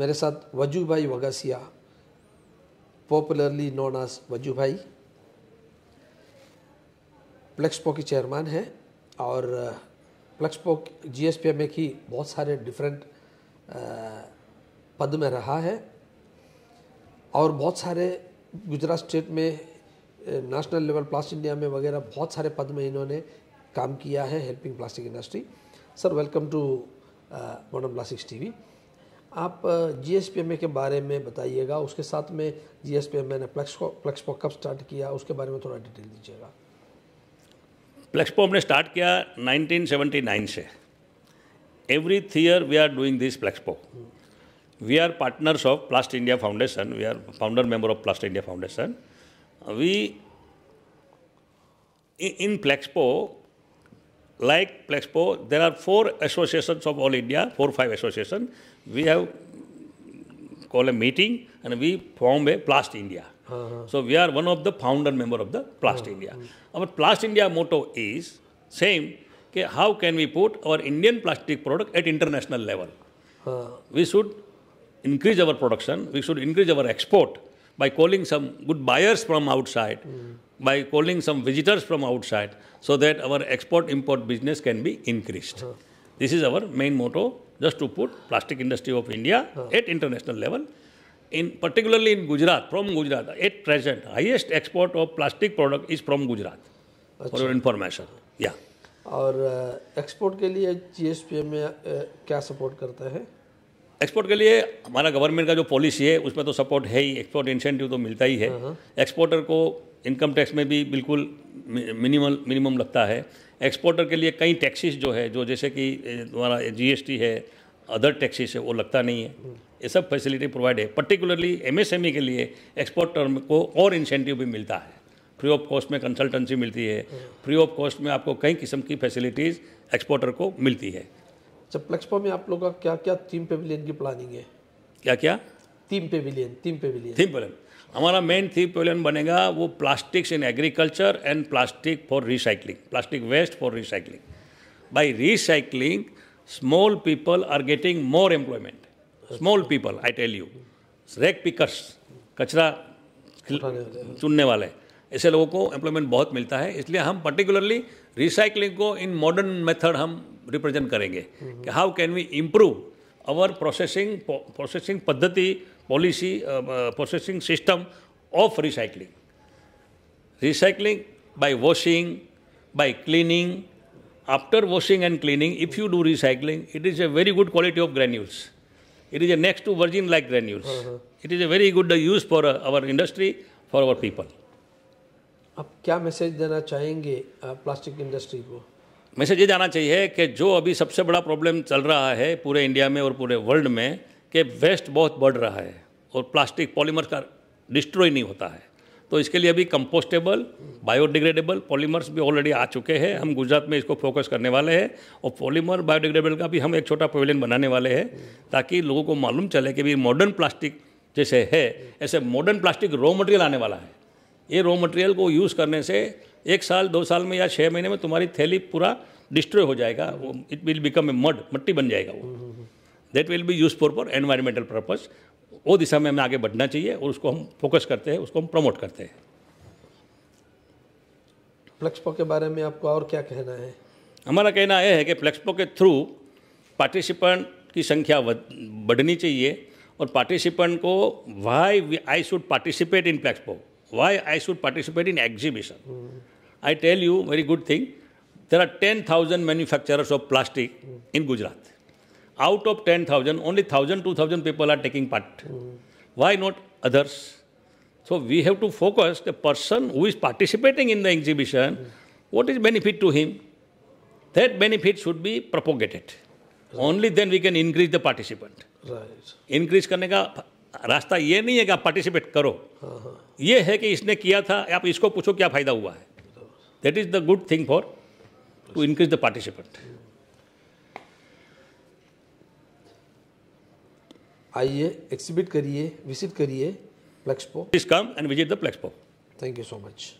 मेरे साथ वजू भाई वगासिया पॉपुलरली नोन आज वजू भाई प्लेक्सपो के चेयरमैन हैं और Plexpo G S P M A की बहुत सारे डिफरेंट uh, पद में रहा है और बहुत सारे गुजरात स्टेट में नेशनल लेवल प्लास्टिक इंडिया में वगैरह बहुत सारे पद में इन्होंने काम किया है helping plastic industry sir welcome to modern plastics TV आप G S P M A के बारे में बताइएगा उसके साथ में G S P M A ने प्लेक्सको प्लेक्सपो कब स्टार्ट किया उसके बारे में थोड़ा डिटेल दीजिएगा प्लेक्सपो हमने स्टार्ट किया 1979 से every three year we are doing this Plexpo we are partners of Plast India foundation we are founder member of Plast India foundation we in Plexpo like Plexpo, there are four associations of all India, four five association. We have called a meeting and we formed a Plast India. Uh-huh. So we are one of the founder member of the Plast uh-huh. India. Our Plast India motto is same. Okay, how can we put our Indian plastic product at international level? Uh-huh. We should increase our production. We should increase our export by calling some good buyers from outside. Mm. by calling some visitors from outside so that our export import business can be increased. Uh-huh. This is our main motto just to put plastic industry of India uh-huh. at international level. In particularly in Gujarat, from Gujarat, at present, highest export of plastic product is from Gujarat. Achha. For your information, yeah. और export के लिए जी में क्या support करता है export के लिए हमारा गवर्नमेंट का जो पॉलिसी है उसमें तो सपोर्ट है ही एक्सपोर्ट इंसेंटिव तो मिलता ही है एक्सपोर्टर को इनकम टैक्स में भी बिल्कुल मिनिमल मिनिमम लगता है एक्सपोर्टर के लिए कई टैक्सेस जो है जो जैसे कि हमारा जीएसटी है अदर टैक्सेस है वो लगता नहीं है ये सब फैसिलिटी प्रोवाइड है पर्टिकुलरली एमएसएमई e के लिए एक्सपोर्टर को और इंसेंटिव भी मिलता है फ्री ऑफ कॉस्ट में कंसल्टेंसी मिलती है फ्री ऑफ कॉस्ट में आपको कई किस्म की फैसिलिटीज़ एक्सपोर्टर को मिलती है अच्छा प्लेक्सपो में आप लोगों का क्या क्या थीम पेविलियन की प्लानिंग है क्या क्या theme pavilion theme pavilion theme pavilion हमारा मेन थी पेविलियन बनेगा वो plastics in agriculture and plastic for recycling plastic waste for recycling by recycling small people are getting more employment small people I tell you rag pickers कचरा चुनने वाले ऐसे लोगों को employment बहुत मिलता है इसलिए हम पर्टिकुलरली रिसाइकलिंग को इन मॉडर्न मेथड हम रिप्रेजेंट करेंगे कि how can we improve our processing processing पद्धति policy processing system of recycling recycling by washing by cleaning after washing and cleaning if you do recycling it is a very good quality of granules it is a next to virgin like granules it is a very good use for our industry for our people आप क्या message देना चाहेंगे plastic uh, industry को message ये जाना चाहिए कि जो अभी सबसे बड़ा प्रॉब्लम चल रहा है पूरे इंडिया में और पूरे वर्ल्ड में कि वेस्ट बहुत बढ़ रहा है और प्लास्टिक पॉलीमर का डिस्ट्रॉय नहीं होता है तो इसके लिए अभी कंपोस्टेबल बायोडिग्रेडेबल पॉलीमर्स भी ऑलरेडी आ चुके हैं हम गुजरात में इसको फोकस करने वाले हैं और पॉलीमर बायोडिग्रेडेबल का भी हम एक छोटा पवेलियन बनाने वाले हैं ताकि लोगों को मालूम चले कि भाई मॉडर्न प्लास्टिक जैसे है ऐसे मॉडर्न प्लास्टिक रॉ मटेरियल आने वाला है ये रॉ मटेरियल को यूज़ करने से एक साल दो साल में या छः महीने में तुम्हारी थैली पूरा डिस्ट्रॉय हो जाएगा वो it will become a mud मट्टी बन जाएगा वो that will be use for for environmental purpose वो दिशा में हमें आगे बढ़ना चाहिए और उसको हम फोकस करते हैं उसको हम प्रमोट करते हैं फ्लैक्सपो के बारे में आपको और क्या कहना है हमारा कहना यह है कि प्लेक्सपो के थ्रू पार्टिसिपेंट की संख्या बढ़नी चाहिए और पार्टिसिपेंट को why I should participate in Plexpo why I should participate in exhibition I tell you very good thing there are ten thousand manufacturers of plastic in Gujarat out of 10,000, only 1,000, 2,000 people are taking part. Mm. Why not others? So we have to focus the person who is participating in the exhibition, mm. what is benefit to him? That benefit should be propagated. Right. Only then we can increase the participant. Right. Increase करने का रास्ता ये नहीं है कि आप participate करो हाँ. ये है कि इसने किया था आप इसको पूछो क्या फायदा हुआ है that is the good thing for to increase the participant आइए एक्सिबिट करिए विजिट करिए Plexpo please come and visit the Plexpo thank you so much